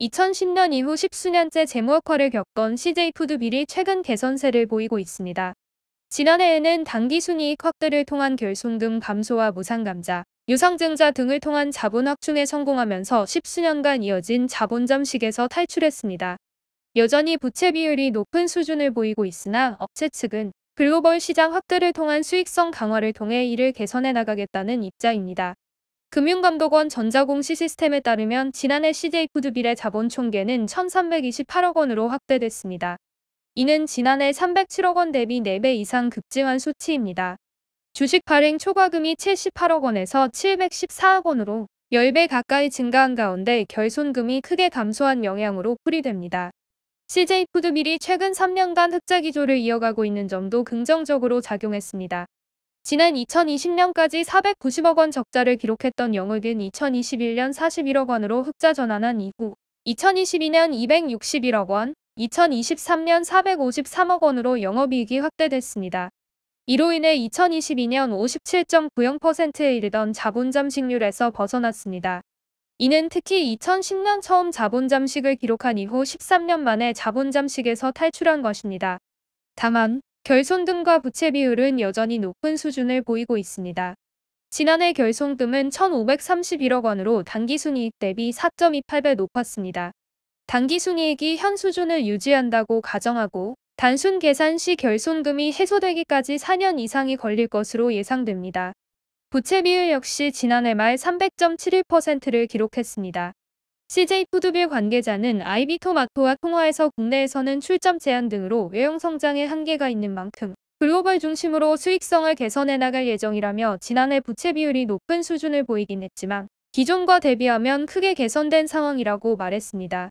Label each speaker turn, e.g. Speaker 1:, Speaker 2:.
Speaker 1: 2010년 이후 1 0수년째 재무역화를 겪던 CJ푸드빌이 최근 개선세를 보이고 있습니다. 지난해에는 단기 순이익 확대를 통한 결손금 감소와 무상감자, 유상증자 등을 통한 자본 확충에 성공하면서 1 0수년간 이어진 자본 점식에서 탈출했습니다. 여전히 부채 비율이 높은 수준을 보이고 있으나 업체 측은 글로벌 시장 확대를 통한 수익성 강화를 통해 이를 개선해 나가겠다는 입장입니다. 금융감독원 전자공시 시스템에 따르면 지난해 CJ푸드빌의 자본 총계는 1,328억 원으로 확대됐습니다. 이는 지난해 307억 원 대비 4배 이상 급증한 수치입니다. 주식 발행 초과금이 78억 원에서 714억 원으로 10배 가까이 증가한 가운데 결손금이 크게 감소한 영향으로 풀이됩니다. CJ푸드빌이 최근 3년간 흑자 기조를 이어가고 있는 점도 긍정적으로 작용했습니다. 지난 2020년까지 490억 원 적자를 기록했던 영업은 2021년 41억 원으로 흑자 전환한 이후 2022년 261억 원, 2023년 453억 원으로 영업이익이 확대됐습니다. 이로 인해 2022년 57.90%에 이르던 자본 잠식률에서 벗어났습니다. 이는 특히 2010년 처음 자본 잠식을 기록한 이후 13년 만에 자본 잠식에서 탈출한 것입니다. 다만 결손금과 부채 비율은 여전히 높은 수준을 보이고 있습니다. 지난해 결손금은 1,531억 원으로 단기순이익 대비 4.28배 높았습니다. 단기순이익이 현 수준을 유지한다고 가정하고 단순 계산 시 결손금이 해소되기까지 4년 이상이 걸릴 것으로 예상됩니다. 부채 비율 역시 지난해 말 300.71%를 기록했습니다. CJ푸드빌 관계자는 i b 토마토와 통화에서 국내에서는 출점 제한 등으로 외형 성장에 한계가 있는 만큼 글로벌 중심으로 수익성을 개선해 나갈 예정이라며 지난해 부채 비율이 높은 수준을 보이긴 했지만 기존과 대비하면 크게 개선된 상황이라고 말했습니다.